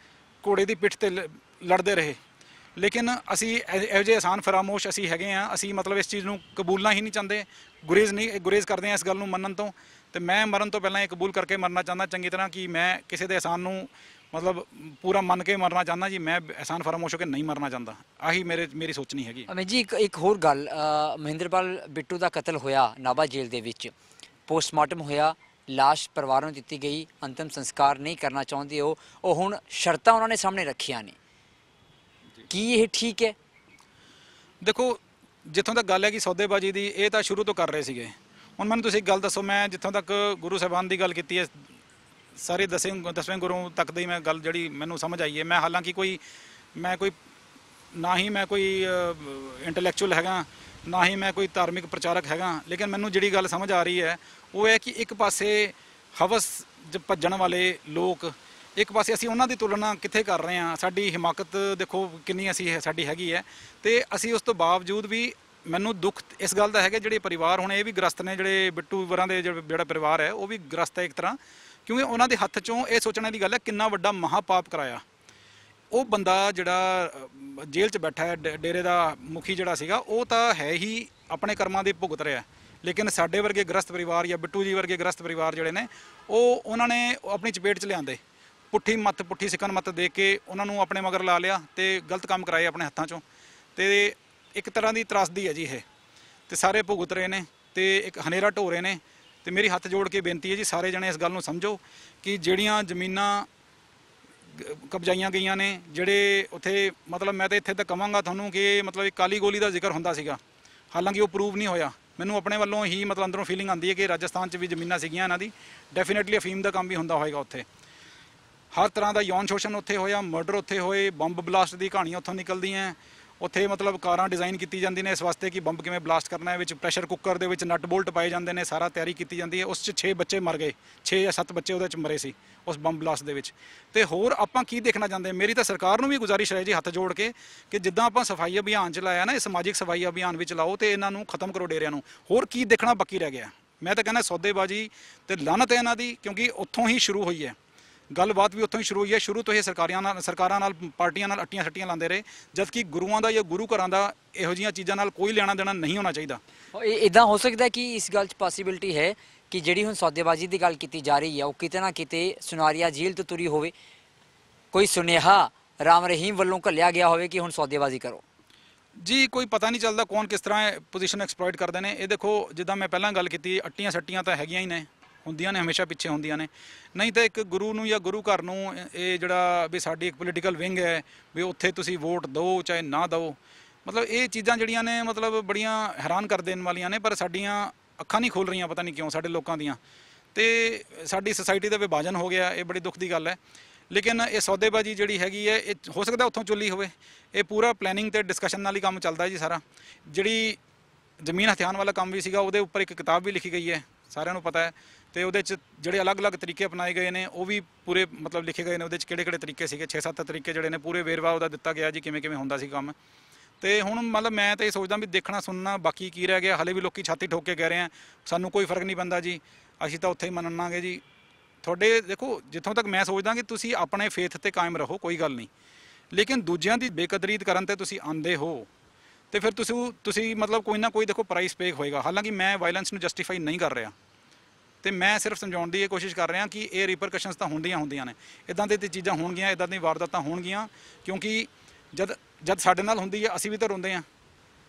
Speaker 1: ਕੋੜੇ ਦੀ ਪਿੱਠ ਤੇ ਲੜਦੇ ਰਹੇ ਲੇਕਿਨ ਅਸੀਂ ਇਹੋ ਜਿਹੇ ਆਸਾਨ ਫਰਾਮੋਸ਼ ਅਸੀਂ ਹੈਗੇ ਆ ਅਸੀਂ ਮਤਲਬ ਇਸ ਚੀਜ਼ ਨੂੰ ਕਬੂਲਣਾ ਹੀ ਨਹੀਂ ਚਾਹੁੰਦੇ ਗੁਰੇਜ਼ ਨਹੀਂ ਗੁਰੇਜ਼ ਕਰਦੇ ਆ ਇਸ ਗੱਲ ਨੂੰ ਮੰਨਣ ਤੋਂ ਤੇ ਮੈਂ ਮਰਨ ਤੋਂ ਪਹਿਲਾਂ ਇਹ ਕਬੂਲ ਕਰਕੇ ਮਰਨਾ ਚਾਹੁੰਦਾ ਚੰਗੀ ਤਰ੍ਹਾਂ ਕਿ ਮੈਂ ਕਿਸੇ ਦੇ ਆਸਾਨ ਨੂੰ ਮਤਲਬ ਪੂਰਾ ਮੰਨ ਕੇ ਮਰਨਾ ਚਾਹੁੰਦਾ ਜੀ ਮੈਂ ਆਸਾਨ ਫਰਮੋਸ਼ ਹੋ ਕੇ ਨਹੀਂ ਮਰਨਾ ਚਾਹੁੰਦਾ ਆਹੀ ਮੇਰੇ ਮੇਰੀ ਸੋਚ ਨਹੀਂ ਹੈਗੀ
Speaker 2: ਅਮੇ ਜੀ ਇੱਕ ਇੱਕ ਹੋਰ ਗੱਲ ਮਹਿੰਦਰਪਾਲ ਬਿੱਟੂ ਦਾ ਕਤਲ ਹੋਇਆ ਨਾਬਾ ਜੇਲ੍ਹ ਦੇ ਵਿੱਚ ਪੋਸਟਮਾਰਟਮ ਹੋਇਆ লাশ ਪਰਿਵਾਰ ਨੂੰ ਦਿੱਤੀ ਗਈ ਅੰਤਮ ਸੰਸਕਾਰ ਨਹੀਂ ਕਰਨਾ ਚਾਹੁੰਦੇ ਉਹ ਉਹ ਹੁਣ ਸ਼ਰਤਾਂ ਉਹਨਾਂ ਨੇ ਸਾਹਮਣੇ ਰੱਖੀਆਂ ਨੇ ਕੀ ਇਹ ਠੀਕ ਹੈ
Speaker 1: ਦੇਖੋ ਜਿੱਥੋਂ ਤੱਕ ਗੱਲ ਹੈ ਕਿ ਸੌਦੇਬਾਜ਼ੀ ਦੀ ਇਹ ਤਾਂ ਸ਼ੁਰੂ ਤੋਂ ਕਰ ਰਹੇ ਸੀਗੇ ਹੁਣ ਮੈਨੂੰ ਤੁਸੀਂ ਇੱਕ ਗੱਲ ਦੱਸੋ ਮੈਂ ਜਿੱਥੋਂ ਤੱਕ ਗੁਰੂ ਸਾਹਿਬਾਨ ਦੀ ਗੱਲ ਕੀਤੀ ਹੈ ਸਾਰੇ ਦਸਵੇਂ ਦਸਵੇਂ ਗੁਰੂ ਤੱਕ ਦੀ ਮੈਂ ਗੱਲ ਜਿਹੜੀ ਮੈਨੂੰ ਸਮਝ ਆਈ ਹੈ ਮੈਂ ਹਾਲਾਂਕਿ ਕੋਈ ਮੈਂ ਕੋਈ ਨਾ ਹੀ ਮੈਂ ਕੋਈ ਇੰਟੈਲੈਕਚੁਅਲ ਹੈਗਾ ਨਾ ਹੀ ਮੈਂ ਕੋਈ ਧਾਰਮਿਕ ਪ੍ਰਚਾਰਕ ਹੈਗਾ ਲੇਕਿਨ ਮੈਨੂੰ ਜਿਹੜੀ ਗੱਲ ਸਮਝ ਆ ਰਹੀ ਹੈ ਉਹ ਹੈ ਕਿ ਇੱਕ ਪਾਸੇ ਹਵਸ ਭੱਜਣ ਵਾਲੇ ਲੋਕ ਇੱਕ ਪਾਸੇ ਅਸੀਂ ਉਹਨਾਂ ਦੀ ਤੁਲਨਾ ਕਿੱਥੇ ਕਰ ਰਹੇ ਹਾਂ ਸਾਡੀ ਹਿਮਾਕਤ ਦੇਖੋ ਕਿੰਨੀ ਅਸੀਂ ਸਾਡੀ ਹੈਗੀ ਹੈ ਤੇ ਅਸੀਂ ਉਸ ਤੋਂ ਬਾਵਜੂਦ ਵੀ ਮੈਨੂੰ ਦੁੱਖ ਇਸ ਗੱਲ ਦਾ ਹੈਗਾ ਜਿਹੜੇ ਪਰਿਵਾਰ ਹੁਣ ਇਹ ਵੀ ਗ੍ਰਸਤ ਨੇ ਜਿਹੜੇ ਬਿੱਟੂ ਵਰਾਂ ਦੇ ਜਿਹੜਾ ਪਰਿਵਾਰ ਹੈ ਉਹ ਵੀ ਗ੍ਰਸਤ ਹੈ ਇੱਕ ਤਰ੍ਹਾਂ ਕਿਉਂਕਿ ਉਹਨਾਂ ਦੇ ਹੱਥ ਚੋਂ ਇਹ ਸੋਚਣ ਦੀ ਗੱਲ ਹੈ ਕਿੰਨਾ ਵੱਡਾ ਮਹਾਪਾਪ ਕਰਾਇਆ ਉਹ ਬੰਦਾ ਜਿਹੜਾ ਜੇਲ੍ਹ 'ਚ ਬੈਠਾ ਹੈ ਡੇਰੇ ਦਾ ਮੁਖੀ ਜਿਹੜਾ ਸੀਗਾ ਉਹ ਤਾਂ ਹੈ ਹੀ ਆਪਣੇ ਕਰਮਾਂ ਦੇ ਭੁਗਤ ਰਿਹਾ ਲੇਕਿਨ ਸਾਡੇ ਵਰਗੇ ਗ੍ਰਸਤ ਪਰਿਵਾਰ ਜਾਂ ਬਿੱਟੂ ਜੀ ਵਰਗੇ ਗ੍ਰਸਤ ਪਰਿਵਾਰ ਜਿਹੜੇ ਨੇ ਉਹ ਉਹਨਾਂ ਨੇ ਆਪਣੀ ਚਪੇਟ 'ਚ ਲਿਆਂਦੇ ਪੁੱਠੀ ਮੱਤ ਪੁੱਠੀ ਸਿਕਨ ਮੱਤ ਦੇ ਕੇ ਉਹਨਾਂ ਨੂੰ ਆਪਣੇ ਮਗਰ ਲਾ ਲਿਆ ਤੇ ਗਲਤ ਕੰਮ ਕਰਾਏ ਆਪਣੇ ਹੱਥਾਂ ਚੋਂ ਤੇ ਇੱਕ ਤਰ੍ਹਾਂ ਦੀ ਤਰਸਦੀ ਹੈ ਜੀ ਇਹ ਤੇ ਸਾਰੇ ਭੁਗਤ ਰਹੇ ਨੇ ਤੇ ਇੱਕ ਹਨੇਰਾ ਢੋ ਰਹੇ ਨੇ ਤੇ ਮੇਰੀ ਹੱਥ ਜੋੜ ਕੇ ਬੇਨਤੀ ਹੈ ਜੀ ਸਾਰੇ ਜਣੇ ਇਸ ਗੱਲ ਨੂੰ ਸਮਝੋ ਕਿ ਜਿਹੜੀਆਂ ਜ਼ਮੀਨਾਂ ਕਬਜਾਈਆਂ ਗਈਆਂ ਨੇ ਜਿਹੜੇ ਉੱਥੇ ਮਤਲਬ ਮੈਂ ਤਾਂ ਇੱਥੇ ਤੱਕ ਕਵਾਂਗਾ ਤੁਹਾਨੂੰ ਕਿ ਮਤਲਬ ਇੱਕ ਕਾਲੀ ਗੋਲੀ ਦਾ ਜ਼ਿਕਰ ਹੁੰਦਾ ਸੀਗਾ ਹਾਲਾਂਕਿ ਉਹ ਪ੍ਰੂਵ ਨਹੀਂ ਹੋਇਆ ਮੈਨੂੰ ਆਪਣੇ ਵੱਲੋਂ ਹੀ ਮਤਲਬ ਅੰਦਰੋਂ ਫੀਲਿੰਗ ਆਉਂਦੀ ਹੈ ਕਿ ਰਾਜਸਥਾਨ 'ਚ ਵੀ ਜ਼ਮੀਨਾਂ ਸੀਗੀਆਂ ਇਹਨਾਂ ਦੀ ਡੈਫੀਨਿਟਲੀ ਅਫੀਮ ਦਾ ਕੰਮ ਵੀ ਹੁੰਦਾ ਹੋਏਗਾ ਉੱਥੇ ਹਰ ਤਰ੍ਹਾਂ ਦਾ ਯੌਨ ਸ਼ੋਸ਼ਣ ਉੱਥੇ ਹੋਇਆ ਮਰਡਰ ਉੱਥੇ ਹੋਏ ਬੰਬ ਬਲਾਸਟ ਦੀ ਕਹਾਣੀਆਂ ਉੱਥੋਂ ਨਿਕਲਦੀਆਂ ਉੱਥੇ ਮਤਲਬ ਕਾਰਾਂ ਡਿਜ਼ਾਈਨ ਕੀਤੀ ਜਾਂਦੀ ਨੇ ਇਸ ਵਾਸਤੇ ਕਿ ਬੰਬ ਕਿਵੇਂ ਬਲਾਸਟ ਕਰਨਾ ਹੈ ਵਿੱਚ ਪ੍ਰੈਸ਼ਰ ਕੁੱਕਰ ਦੇ ਵਿੱਚ ਨਟ ਬੋਲਟ ਪਾਏ ਜਾਂਦੇ ਨੇ ਸਾਰਾ ਤਿਆਰੀ ਕੀਤੀ ਜਾਂਦੀ ਹੈ ਉਸ 'ਚ 6 ਬੱਚੇ ਮਰ ਗਏ 6 ਜਾਂ 7 ਬੱਚੇ ਉਹਦੇ 'ਚ ਮਰੇ ਸੀ ਉਸ ਬੰਬ ਬਲਾਸਟ ਦੇ ਵਿੱਚ ਤੇ ਹੋਰ ਆਪਾਂ ਕੀ ਦੇਖਣਾ ਚਾਹੁੰਦੇ ਮੇਰੀ ਤਾਂ ਸਰਕਾਰ ਨੂੰ ਵੀ ਗੁਜ਼ਾਰਿਸ਼ ਹੈ ਜੀ ਹੱਥ ਜੋੜ ਕੇ ਕਿ ਜਿੱਦਾਂ ਆਪਾਂ ਸਫਾਈ ਅਭਿਆਨ ਚਲਾਇਆ ਨਾ ਇਹ ਸਮਾਜਿਕ ਸਫਾਈ ਅਭਿਆਨ ਵਿੱਚ ਲਾਓ ਤੇ ਇਹਨਾਂ ਨੂੰ ਖਤਮ ਕਰੋ ਡੇਰਿਆਂ ਨੂੰ ਹੋਰ ਕੀ ਦੇਖਣਾ ਬਾਕੀ ਰਹਿ ਗਿਆ ਮੈਂ ਤਾਂ ਕਹਿੰਦਾ ਸੌਦੇਬਾਜ਼ੀ ਤੇ ਲਾਨਤ ਹੈ ਇਹਨਾਂ ਦੀ ਕਿਉਂਕਿ ਉੱਥੋਂ ਹੀ ਸ਼ੁਰੂ ਹੋਈ ਹੈ ਗੱਲਬਾਤ ਵੀ ਉੱਥੋਂ ਹੀ ਸ਼ੁਰੂ ਹੋਈ ਹੈ ਸ਼ੁਰੂ ਤੋਂ ਹੀ ਸਰਕਾਰੀਆਂ ਨਾਲ ਸਰਕਾਰਾਂ ਨਾਲ ਪਾਰਟੀਆਂ ਨਾਲ ਅੱਟੀਆਂ ਸੱਟੀਆਂ ਲਾਉਂਦੇ ਰਹੇ ਜਦਕਿ ਗੁਰੂਆਂ ਦਾ ਜਾਂ ਗੁਰੂ ਘਰਾਂ ਦਾ ਇਹੋ ਜੀਆਂ ਚੀਜ਼ਾਂ ਨਾਲ ਕੋਈ ਲੈਣਾ ਦੇਣਾ ਨਹੀਂ ਹੋਣਾ ਚਾਹੀਦਾ
Speaker 2: ਇਦਾਂ ਹੋ ਸਕਦਾ ਕਿ ਇਸ ਗੱਲ 'ਚ ਪੋਸਿਬਿਲਟੀ ਹੈ ਕਿ ਜਿਹੜੀ ਹੁਣ ਸੌਦੇਬਾਜ਼ੀ ਦੀ ਗੱਲ ਕੀਤੀ ਜਾ ਰਹੀ ਹੈ ਉਹ ਕਿਤੇ ਨਾ ਕਿਤੇ ਸੁਨਾਰੀਆ ਜੇਲ੍ਹ ਤੋਂ ਤੁਰੀ ਹੋਵੇ ਕੋਈ ਸੁਨੇਹਾ ਰਾਮ ਰਹੀਮ ਵੱਲੋਂ ਘੱਲਿਆ ਗਿਆ ਹੋਵੇ ਕਿ ਹੁਣ ਸੌਦੇਬਾਜ਼ੀ ਕਰੋ
Speaker 1: ਜੀ ਕੋਈ ਪਤਾ ਨਹੀਂ ਚੱਲਦਾ ਕੌਣ ਕਿਸ ਤਰ੍ਹਾਂ ਪੋਜੀਸ਼ਨ ਐਕਸਪਲੋਇਟ ਕਰਦੇ ਨੇ ਇਹ ਦੇਖੋ ਜਿੱਦਾਂ ਮੈਂ ਪਹਿਲਾਂ ਗੱਲ ਕੀਤੀ ਅੱਟੀਆਂ ਸੱਟੀਆਂ ਤਾਂ ਹੈਗੀਆਂ ਹੀ ਨੇ ਹੁੰਦੀਆਂ ਨੇ ਹਮੇਸ਼ਾ ਪਿੱਛੇ ਹੁੰਦੀਆਂ ਨੇ ਨਹੀਂ ਤਾਂ ਇੱਕ ਗੁਰੂ ਨੂੰ ਜਾਂ ਗੁਰੂ ਘਰ ਨੂੰ ਇਹ ਜਿਹੜਾ ਵੀ ਸਾਡੀ ਇੱਕ ਪੋਲੀਟੀਕਲ ਵਿੰਗ ਹੈ ਵੀ ਉੱਥੇ ਤੁਸੀਂ ਵੋਟ ਦਿਓ ਚਾਹੇ ਨਾ ਦਿਓ ਮਤਲਬ ਇਹ ਚੀਜ਼ਾਂ ਜਿਹੜੀਆਂ ਨੇ ਮਤਲਬ ਬੜੀਆਂ ਹੈਰਾਨ ਕਰ ਦੇਣ ਵਾਲੀਆਂ ਨੇ ਪਰ ਸਾਡੀਆਂ ਅੱਖਾਂ ਨਹੀਂ ਖੋਲ ਰਹੀਆਂ ਪਤਾ ਨਹੀਂ ਕਿਉਂ ਸਾਡੇ ਲੋਕਾਂ ਦੀਆਂ ਤੇ ਸਾਡੀ ਸੋਸਾਇਟੀ ਦਾ ਵਿਭਾਜਨ ਹੋ ਗਿਆ ਇਹ ਬੜੀ ਦੁੱਖ ਦੀ ਗੱਲ ਹੈ ਲੇਕਿਨ ਇਹ ਸੌਦੇਬਾਜ਼ੀ ਜਿਹੜੀ ਹੈਗੀ ਹੈ ਇਹ ਹੋ ਸਕਦਾ ਉੱਥੋਂ ਚੁੱਲੀ ਹੋਵੇ ਇਹ ਪੂਰਾ ਪਲੈਨਿੰਗ ਤੇ ਡਿਸਕਸ਼ਨ ਨਾਲ ਹੀ ਕੰਮ ਚੱਲਦਾ ਜੀ ਸਾਰਾ ਜਿਹੜੀ ਜ਼ਮੀਨ ਹਥਿਆਨ ਵਾਲਾ ਕੰਮ ਵੀ ਸੀਗਾ ਉਹਦੇ ਉੱਪਰ ਇੱਕ ਕਿਤਾਬ ਵੀ ਲਿਖੀ ਗਈ ਹੈ ਸਾਰਿਆਂ ਨੂੰ ਪਤਾ ਹੈ ਤੇ ਉਹਦੇ ਚ ਜਿਹੜੇ ਅਲੱਗ-ਅਲੱਗ ਤਰੀਕੇ ਅਪਣਾਏ ਗਏ ਨੇ ਉਹ ਵੀ ਪੂਰੇ ਮਤਲਬ ਲਿਖੇ ਗਏ ਨੇ ਉਹਦੇ ਚ ਕਿਹੜੇ-ਕਿਹੜੇ ਤਰੀਕੇ ਸੀਗੇ 6-7 ਤਰੀਕੇ ਜਿਹੜੇ ਨੇ ਪੂਰੇ ਵੇਰਵਾ ਉਹਦਾ ਦਿੱਤਾ ਗਿਆ ਜੀ ਕਿਵੇਂ-ਕਿਵੇਂ ਹੁੰਦਾ ਸੀ ਕੰਮ ਤੇ ਹੁਣ ਮਤਲਬ ਮੈਂ ਤਾਂ ਇਹ ਸੋਚਦਾ ਵੀ ਦੇਖਣਾ ਸੁਣਨਾ ਬਾਕੀ ਕੀ ਰਹਿ ਗਿਆ ਹਲੇ ਵੀ ਲੋਕੀ ਛਾਤੀ ਠੋਕ ਕੇ ਕਹਿ ਰਹੇ ਆ ਸਾਨੂੰ ਕੋਈ ਫਰਕ ਨਹੀਂ ਪੈਂਦਾ ਜੀ ਅਸੀਂ ਤਾਂ ਉੱਥੇ ਹੀ ਮੰਨਣਾਂਗੇ ਜੀ ਤੁਹਾਡੇ ਦੇਖੋ ਜਿੱਥੋਂ ਤੱਕ ਮੈਂ ਸੋਚਦਾ ਕਿ ਤੁਸੀਂ ਆਪਣੇ ਫੇਥ ਤੇ ਕਾਇਮ ਰਹੋ ਕੋਈ ਗੱਲ ਨਹੀਂ ਲੇਕਿਨ ਦੂਜਿਆਂ ਦੀ ਬੇਕਦਰੀਦ ਕਰਨ ਤੇ ਤੁਸੀਂ ਆਂਦੇ ਹੋ ਤੇ ਫਿਰ ਤੁਸੀਂ ਤੁਸੀਂ ਮਤਲਬ ਕੋਈ ਨਾ ਕੋਈ ਦੇਖੋ ਪ੍ਰਾਈਸ ਪੇ ਹੋਏਗਾ ਹਾਲਾਂਕਿ ਮੈਂ ਵਾਇਲੈਂਸ ਨੂੰ ਜਸਟੀਫਾਈ ਨਹੀਂ ਕਰ ਰਿਹਾ ਤੇ ਮੈਂ ਸਿਰਫ ਸਮਝਾਉਣ ਦੀ ਕੋਸ਼ਿਸ਼ ਕਰ ਰਿਹਾ ਕਿ ਇਹ ਰਿਪਰਕਸ਼ਨਸ ਤਾਂ ਹੁੰਦੀਆਂ ਹੁੰਦੀਆਂ ਨੇ ਇਦਾਂ ਦੇ ਤੇ ਚੀਜ਼ਾਂ ਹੋਣਗੀਆਂ ਇਦਾਂ ਦੀਆਂ ਵਾਰਦਾਤਾਂ ਹੋਣਗੀਆਂ ਕਿਉਂਕਿ ਜਦ ਜਦ ਸਾਡੇ ਨਾਲ ਹੁੰਦੀ ਹੈ ਅਸੀਂ ਵੀ ਤਾਂ ਰੋਂਦੇ ਆ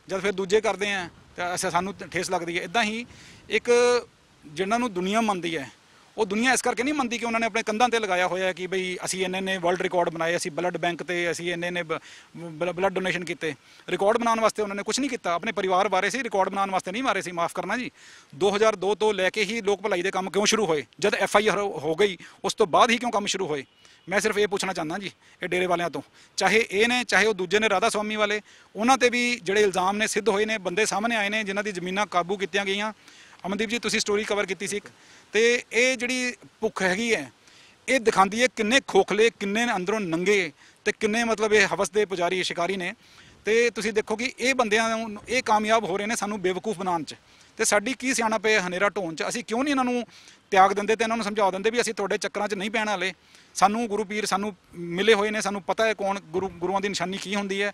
Speaker 1: ਜਦ ਫਿਰ ਦੂਜੇ ਕਰਦੇ ਆ ਤਾਂ ਸਾਨੂੰ ਠੇਸ ਲੱਗਦੀ ਹੈ ਇਦਾਂ ਹੀ ਇੱਕ ਜਿਨ੍ਹਾਂ ਨੂੰ ਦੁਨੀਆ ਮੰਨਦੀ ਹੈ ਉਹ ਦੁਨੀਆ ਇਸ ਕਰਕੇ ਨਹੀਂ ਮੰਨਦੀ ਕਿ ਉਹਨਾਂ ਨੇ ਆਪਣੇ ਕੰਧਾਂ ਤੇ ਲਗਾਇਆ ਹੋਇਆ ਹੈ ਕਿ ਬਈ ਅਸੀਂ ਇੰਨੇ ਨੇ ਵਰਲਡ ਰਿਕਾਰਡ ਬਣਾਏ ਅਸੀਂ ਬਲੱਡ ਬੈਂਕ ਤੇ ਅਸੀਂ ਇੰਨੇ ਨੇ ਬਲੱਡ ਡੋਨੇਸ਼ਨ ਕੀਤੇ ਰਿਕਾਰਡ ਬਣਾਉਣ ਵਾਸਤੇ ਉਹਨਾਂ ਨੇ ਕੁਝ ਨਹੀਂ ਕੀਤਾ ਆਪਣੇ ਪਰਿਵਾਰ ਬਾਰੇ ਸੀ ਰਿਕਾਰਡ ਬਣਾਉਣ ਵਾਸਤੇ ਨਹੀਂ ਮਾਰੇ ਸੀ ਮਾਫ ਕਰਨਾ ਜੀ 2002 ਤੋਂ ਲੈ ਕੇ ਹੀ ਲੋਕ ਭਲਾਈ ਦੇ ਕੰਮ ਕਿਉਂ ਸ਼ੁਰੂ ਹੋਏ ਜਦ ਐਫ ਆਈ ਆਰ ਹੋ ਗਈ ਉਸ ਤੋਂ ਬਾਅਦ ਹੀ ਕਿਉਂ ਕੰਮ ਸ਼ੁਰੂ ਹੋਏ ਮੈਂ ਸਿਰਫ ਇਹ ਪੁੱਛਣਾ ਚਾਹੁੰਦਾ ਜੀ ਇਹ ਡੇਰੇ ਵਾਲਿਆਂ ਤੋਂ ਚਾਹੇ ਇਹ ਨੇ ਚਾਹੇ ਉਹ ਦੂਜੇ ਨੇ ਰਾਧਾ ਸਵਾਮੀ ਵਾਲੇ ਉਹਨਾਂ ਤੇ ਵੀ ਜਿਹੜੇ ਇਲਜ਼ਾਮ ਨੇ ਸਿੱਧ ਹੋਏ ਨੇ ਬੰਦੇ ਸਾਹਮਣੇ ਆਏ ਨੇ ਜਿਨ੍ਹਾਂ ਦੀ ਜ਼ਮੀਨਾਂ ਕਾਬੂ ਕੀਤੀਆਂ ਗਈਆਂ ਅਮਨਦੀਪ ਜੀ ਤੁਸੀਂ ਸਟੋਰੀ ਕਵਰ ਕੀਤੀ ਸੀ ਇੱਕ ਤੇ ਇਹ ਜਿਹੜੀ ਭੁੱਖ ਹੈਗੀ ਹੈ ਇਹ ਦਿਖਾਉਂਦੀ ਹੈ ਕਿੰਨੇ ਖੋਖਲੇ ਕਿੰਨੇ ਅੰਦਰੋਂ ਨੰਗੇ ਤੇ ਕਿੰਨੇ ਮਤਲਬ ਇਹ ਹਵਸ ਦੇ ਪੁਜਾਰੀ ਸ਼ਿਕਾਰੀ ਨੇ ਤੇ ਤੁਸੀਂ ਦੇਖੋ ਕਿ ਇਹ ਬੰਦਿਆਂ ਨੂੰ ਇਹ ਕਾਮਯਾਬ ਹੋ ਰਹੇ ਨੇ ਸਾਨੂੰ ਬੇਵਕੂਫ ਬਣਾਉਣ 'ਚ ਤੇ ਸਾਡੀ ਕੀ ਸਿਆਣਾ ਪਏ ਹਨੇਰਾ ਢੋਣ 'ਚ ਅਸੀਂ ਕਿਉਂ ਨਹੀਂ ਇਹਨਾਂ ਨੂੰ ਤਿਆਗ ਦਿੰਦੇ ਤੇ ਇਹਨਾਂ ਨੂੰ ਸਮਝਾ ਦਿੰਦੇ ਵੀ ਅਸੀਂ ਤੁਹਾਡੇ ਚੱਕਰਾਂ 'ਚ ਨਹੀਂ ਪੈਣ ਵਾਲੇ ਸਾਨੂੰ ਗੁਰੂ ਪੀਰ ਸਾਨੂੰ ਮਿਲੇ ਹੋਏ ਨੇ ਸਾਨੂੰ ਪਤਾ ਹੈ ਕੌਣ ਗੁਰੂ ਗੁਰੂਆਂ ਦੀ ਨਿਸ਼ਾਨੀ ਕੀ ਹੁੰਦੀ ਹੈ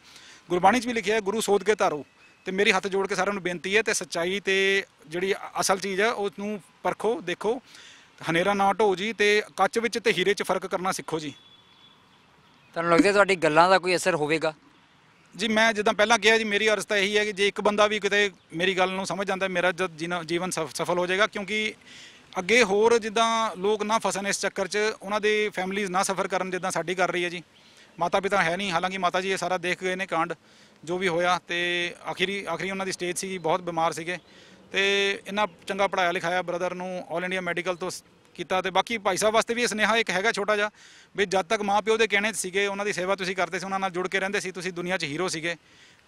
Speaker 1: ਗੁਰਬਾਣੀ 'ਚ ਵੀ ਲਿਖਿਆ ਹੈ ਗੁਰੂ ਸੋਧ ਕੇ ਧਾਰੋ ਤੇ ਮੇਰੀ ਹੱਥ ਜੋੜ ਕੇ ਸਾਰਿਆਂ ਨੂੰ ਬੇਨਤੀ ਹੈ ਤੇ ਸੱਚਾਈ ਤੇ ਜਿਹੜੀ ਅਸਲ ਚੀਜ਼ ਹੈ ਉਸ ਨੂੰ ਪਰਖੋ ਦੇਖੋ ਹਨੇਰਾ ਨਾ ਢੋ ਜੀ ਤੇ ਕੱਚ ਵਿੱਚ ਤੇ ਹੀਰੇ 'ਚ ਫਰਕ ਕਰਨਾ ਸਿੱਖੋ ਜੀ
Speaker 2: ਤੁਹਾਨੂੰ ਲੱਗਦਾ ਤੁਹਾਡੀ ਗੱਲਾਂ ਦਾ ਕੋਈ
Speaker 1: ਅਸਰ ਹੋਵੇਗਾ ਜੀ ਮੈਂ ਜਿੱਦਾਂ ਪਹਿਲਾਂ ਕਿਹਾ ਜੀ ਮੇਰੀ ਅਰਜ਼ ਤਾਂ ਇਹੀ ਹੈ ਕਿ ਜੇ ਇੱਕ ਬੰਦਾ ਵੀ ਕਿਤੇ ਮੇਰੀ ਗੱਲ ਨੂੰ ਸਮਝ ਜਾਂਦਾ ਮੇਰਾ ਜੀਵਨ ਸਫਲ ਹੋ ਜਾਏਗਾ ਕਿਉਂਕਿ ਅੱਗੇ ਹੋਰ ਜਿੱਦਾਂ ਲੋਕ ਨਾ ਫਸਣ ਇਸ ਚੱਕਰ 'ਚ ਉਹਨਾਂ ਦੇ ਫੈਮਲੀਜ਼ ਨਾ ਸਫਰ ਕਰਨ ਜਿੱਦਾਂ ਸਾਡੀ ਕਰ ਰਹੀ ਹੈ ਜੀ ਮਾਤਾ ਪਿਤਾ ਹੈ ਨਹੀਂ ਹਾਲਾਂਕਿ ਮਾਤਾ ਜੀ ਇਹ ਸਾਰਾ ਦੇਖ ਗਏ ਨੇ ਕਾਂਡ ਜੋ ਵੀ ਹੋਇਆ ਤੇ ਆਖਰੀ ਆਖਰੀ ਉਹਨਾਂ ਦੀ ਸਟੇਜ ਸੀਗੀ ਬਹੁਤ ਬਿਮਾਰ ਸੀਗੇ ਤੇ ਇੰਨਾ ਚੰਗਾ ਪੜਾਇਆ ਲਿਖਾਇਆ ਬ੍ਰਦਰ ਨੂੰ 올 ਇੰਡੀਆ ਮੈਡੀਕਲ ਤੋਂ ਕੀਤਾ ਤੇ ਬਾਕੀ ਭਾਈ ਸਾਹਿਬ ਵਾਸਤੇ ਵੀ ਇਹ ਸਨੇਹਾ ਇੱਕ ਹੈਗਾ ਛੋਟਾ ਜਿਹਾ ਵੀ ਜਦ ਤੱਕ ਮਾਂ ਪਿਓ ਦੇ ਕਹਿਣੇ ਸੀਗੇ ਉਹਨਾਂ ਦੀ ਸੇਵਾ ਤੁਸੀਂ ਕਰਦੇ ਸੀ ਉਹਨਾਂ ਨਾਲ ਜੁੜ ਕੇ ਰਹਿੰਦੇ ਸੀ ਤੁਸੀਂ ਦੁਨੀਆ 'ਚ ਹੀਰੋ ਸੀਗੇ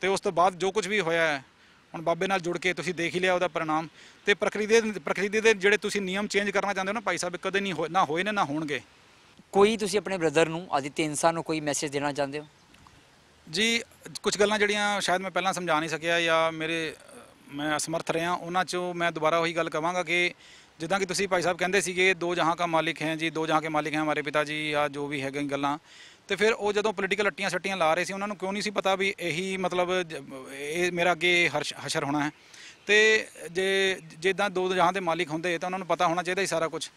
Speaker 1: ਤੇ ਉਸ ਤੋਂ ਬਾਅਦ ਜੋ ਕੁਝ ਵੀ ਹੋਇਆ ਹੈ ਹੁਣ ਬਾਬੇ ਨਾਲ ਜੁੜ ਕੇ ਤੁਸੀਂ ਦੇਖ ਹੀ ਲਿਆ ਉਹਦਾ ਪਰਿਣਾਮ ਤੇ ਪ੍ਰਕਿਰਤੀ ਦੇ ਪ੍ਰਕਿਰਤੀ ਦੇ ਜਿਹੜੇ ਤੁਸੀਂ ਨਿਯਮ ਚੇਂਜ ਕਰਨਾ ਚਾਹੁੰਦੇ ਹੋ ਨਾ ਭਾਈ ਸਾਹਿਬ ਕਦੇ ਨਹੀਂ ਨਾ ਹੋਏ ਨੇ ਨਾ ਹੋਣਗੇ ਕੋਈ ਤੁਸੀਂ ਆਪਣੇ ਬ੍ਰਦਰ
Speaker 2: ਨੂੰ ਅੱਜ 3 ਸਾਲ ਨੂੰ ਕੋਈ ਮੈਸੇਜ ਦੇਣਾ ਚਾਹੁੰਦੇ ਹੋ
Speaker 1: ਜੀ ਕੁਝ ਗੱਲਾਂ ਜਿਹੜੀਆਂ ਸ਼ਾਇਦ ਮੈਂ ਪਹਿਲਾਂ ਸਮਝਾ ਨਹੀਂ ਸਕਿਆ ਜਾਂ ਮੇਰੇ ਮੈਂ ਅਸਮਰਥ ਰਿਹਾ ਉਹਨਾਂ ਚੋਂ ਮੈਂ ਦੁਬਾਰਾ ਉਹੀ ਗੱਲ ਕਵਾਂਗਾ ਕਿ ਜਿੱਦਾਂ ਕਿ ਤੁਸੀਂ ਭਾਈ ਸਾਹਿਬ ਕਹਿੰਦੇ ਸੀਗੇ ਦੋ ਜਹਾਂ ਦਾ ਮਾਲਿਕ ਹੈ ਜੀ ਦੋ ਜਹਾਂ ਕੇ ਮਾਲਿਕ ਹੈ ਮਾਰੇ ਪਿਤਾ ਜੀ ਆ ਜੋ ਵੀ ਹੈਗੇ ਗੱਲਾਂ ਤੇ ਫਿਰ ਉਹ ਜਦੋਂ ਪੋਲੀਟੀਕਲ ਅੱਟੀਆਂ ਸੱਟੀਆਂ ਲਾ ਰਹੇ ਸੀ ਉਹਨਾਂ ਨੂੰ ਕਿਉਂ ਨਹੀਂ ਸੀ ਪਤਾ ਵੀ ਇਹੀ ਮਤਲਬ ਇਹ ਮੇਰਾ ਅੱਗੇ ਹਸ਼ਰ ਹੋਣਾ ਹੈ ਤੇ ਜੇ ਜਿੱਦਾਂ ਦੋ ਜਹਾਂ ਦੇ ਮਾਲਿਕ ਹੁੰਦੇ ਤਾਂ ਉਹਨਾਂ ਨੂੰ ਪਤਾ ਹੋਣਾ ਚਾਹੀਦਾ ਹੀ ਸਾਰਾ ਕੁਝ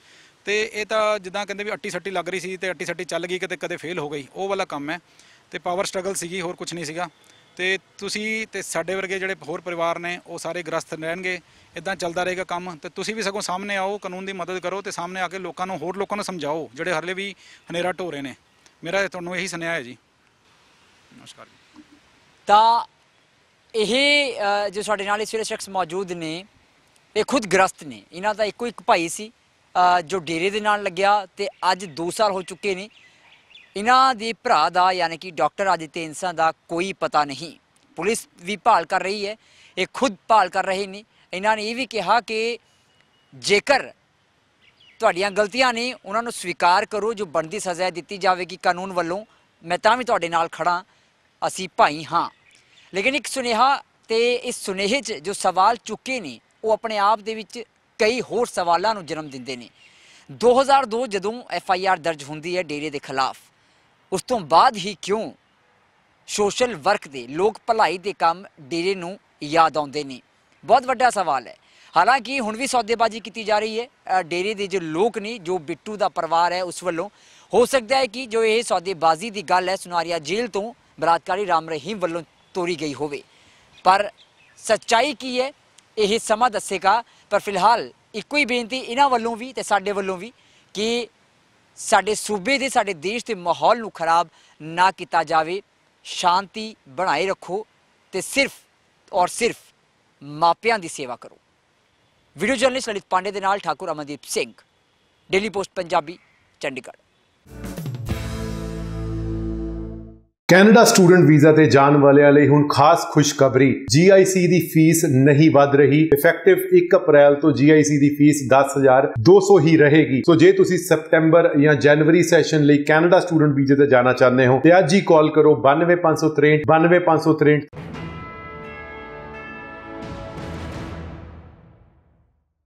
Speaker 1: ਤੇ ਇਹ ਤਾਂ ਜਿੱਦਾਂ ਕਹਿੰਦੇ ਵੀ ਅੱਟੀ ਸੱਟੀ ਲੱਗ ਰਹੀ ਸੀ ਤੇ ਅੱਟੀ ਸੱਟੀ ਚੱਲ ਗਈ ਕਿਤੇ ਕਦੇ ਫੇਲ ਹੋ ਗਈ ਉਹ ਵਾਲਾ ਕੰਮ ਹੈ ਤੇ ਪਾਵਰ ਸਟਰਗਲ ਸੀਗੀ ਹੋਰ ਕੁਝ ਨਹੀਂ ਸੀਗਾ ਤੇ ਤੁਸੀਂ ਤੇ ਸਾਡੇ ਵਰਗੇ ਜਿਹੜੇ ਹੋਰ ਪਰਿਵਾਰ ਨੇ ਉਹ ਸਾਰੇ ਗ੍ਰਸਤ ਰਹਿਣਗੇ ਇਦਾਂ ਚੱਲਦਾ ਰਹੇਗਾ ਕੰਮ ਤੇ ਤੁਸੀਂ ਵੀ ਸਗੋਂ ਸਾਹਮਣੇ ਆਓ ਕਾਨੂੰਨ ਦੀ ਮਦਦ ਕਰੋ ਤੇ ਸਾਹਮਣੇ ਆ ਕੇ ਲੋਕਾਂ ਨੂੰ ਹੋਰ ਲੋਕਾਂ ਨੂੰ ਸਮਝਾਓ ਜਿਹੜੇ ਹਰਲੇ ਵੀ ਹਨੇਰਾ ਢੋ ਰਹੇ ਨੇ
Speaker 2: ਮੇਰਾ ਤੁਹਾਨੂੰ ਇਹੀ ਸੁਨੇਹਾ ਹੈ ਜੀ ਨਮਸਕਾਰ ਤਾਂ ਇਹ ਜੋ ਸਾਡੇ ਨਾਲ ਇਸ ਵੇਲੇ ਸ਼ਖਸ ਮੌਜੂਦ ਨੇ ਇਹ ਖੁਦ ਗ੍ਰਸਤ ਨੇ ਇਹਨਾਂ ਦਾ ਇੱਕੋ ਇੱਕ ਭਾਈ ਸੀ ਜੋ ਡੇਰੇ ਦੇ ਨਾਲ ਲੱਗਿਆ ਤੇ ਅੱਜ 2 ਸਾਲ ਹੋ ਚੁੱਕੇ ਨੇ ਇਹਨਾਂ ਦੇ ਭਰਾ ਦਾ ਯਾਨੀ ਕਿ ਡਾਕਟਰ ਇਨਸਾਂ ਦਾ ਕੋਈ ਪਤਾ ਨਹੀਂ ਪੁਲਿਸ ਵੀ ਭਾਲ ਕਰ ਰਹੀ ਹੈ ਇਹ ਖੁਦ ਭਾਲ ਕਰ ਰਹੇ ਨੇ ਇਹਨਾਂ ਨੇ ਇਹ ਵੀ ਕਿਹਾ ਕਿ ਜੇਕਰ ਤੁਹਾਡੀਆਂ ਗਲਤੀਆਂ ਨੇ ਉਹਨਾਂ ਨੂੰ ਸਵੀਕਾਰ ਕਰੋ ਜੋ ਬਣਦੀ ਸਜ਼ਾ ਦਿੱਤੀ ਜਾਵੇਗੀ ਕਾਨੂੰਨ ਵੱਲੋਂ ਮੈਂ ਤਾਂ ਵੀ ਤੁਹਾਡੇ ਨਾਲ ਖੜਾ ਅਸੀਂ ਭਾਈ ਹਾਂ ਲੇਕਿਨ ਇੱਕ ਸੁਨੇਹਾ ਤੇ ਇਸ ਸੁਨੇਹੇ 'ਚ ਜੋ ਸਵਾਲ ਚੁੱਕੇ ਨੇ ਉਹ ਆਪਣੇ ਆਪ ਦੇ ਵਿੱਚ ਕਈ ਹੋਰ ਸਵਾਲਾਂ ਨੂੰ ਜਨਮ ਦਿੰਦੇ ਨੇ 2002 ਜਦੋਂ ਐਫ ਆਈ ਆਰ ਦਰਜ ਹੁੰਦੀ ਹੈ ਡੇਰੇ ਦੇ ਖਿਲਾਫ ਉਸ ਤੋਂ ਬਾਅਦ ਹੀ ਕਿਉਂ ਸੋਸ਼ਲ ਵਰਕ ਦੇ ਲੋਕ ਭਲਾਈ ਦੇ ਕੰਮ ਡੇਰੇ ਨੂੰ ਯਾਦ ਆਉਂਦੇ ਨੇ ਬਹੁਤ ਵੱਡਾ ਸਵਾਲ ਹੈ ਹਾਲਾਂਕਿ ਹੁਣ ਵੀ ਸੌਦੇਬਾਜ਼ੀ ਕੀਤੀ ਜਾ ਰਹੀ ਹੈ ਡੇਰੇ ਦੇ ਜੋ ਲੋਕ ਨੇ ਜੋ ਬਿੱਟੂ ਦਾ ਪਰਿਵਾਰ ਹੈ ਉਸ ਵੱਲੋਂ ਹੋ ਸਕਦਾ ਹੈ ਕਿ ਜੋ ਇਹ ਸੌਦੇਬਾਜ਼ੀ ਦੀ ਗੱਲ ਹੈ ਸੁਨਾਰੀਆ ਜੇਲ੍ਹ ਤੋਂ ਬਰਾਤਕਾਰੀ ਰਾਮ ਰਹੀਮ ਵੱਲੋਂ ਤੋਰੀ ਗਈ ਹੋਵੇ ਪਰ ਸੱਚਾਈ ਕੀ ਹੈ ਇਹ ਸਮਾਂ ਦੱਸੇਗਾ ਪਰ ਫਿਲਹਾਲ ਇੱਕੋ ਹੀ ਬੇਨਤੀ ਇਹਨਾਂ ਵੱਲੋਂ ਵੀ ਤੇ ਸਾਡੇ ਵੱਲੋਂ ਵੀ ਕਿ ਸਾਡੇ ਸੂਬੇ ਦੇ ਸਾਡੇ ਦੇਸ਼ ਦੇ ਮਾਹੌਲ ਨੂੰ ਖਰਾਬ ਨਾ ਕੀਤਾ ਜਾਵੇ ਸ਼ਾਂਤੀ ਬਣਾਈ ਰੱਖੋ ਤੇ ਸਿਰਫ ਔਰ ਸਿਰਫ ਮਾਪਿਆਂ ਦੀ ਸੇਵਾ ਕਰੋ ਵੀਡੀਓ ਜਰਨਲਿਸਟ ਲਲਿਤ ਪਾਂਡੇ ਦੇ ਨਾਲ Thakur Amandeep Singh Daily Post Punjabi Chandigarh
Speaker 1: Canada student visa ਤੇ ਜਾਣ ਵਾਲਿਆਂ ਲਈ ਹੁਣ ਖਾਸ ਖੁਸ਼ਖਬਰੀ GIC ਦੀ ਫੀਸ ਨਹੀਂ ਵਧ ਰਹੀ ਇਫੈਕਟਿਵ 1 ਅਪ੍ਰੈਲ ਤੋਂ GIC ਦੀ ਫੀਸ 10200 ਹੀ ਰਹੇਗੀ ਸੋ ਜੇ ਤੁਸੀਂ ਸਪਟੈਂਬਰ ਜਾਂ ਜਨਵਰੀ ਸੈਸ਼ਨ ਲਈ ਕੈਨੇਡਾ ਸਟੂਡੈਂਟ ਵੀਜ਼ੇ ਤੇ ਜਾਣਾ ਚਾਹੁੰਦੇ ਹੋ ਤੇ ਅੱਜ ਹੀ ਕਾਲ ਕਰੋ 92563 92563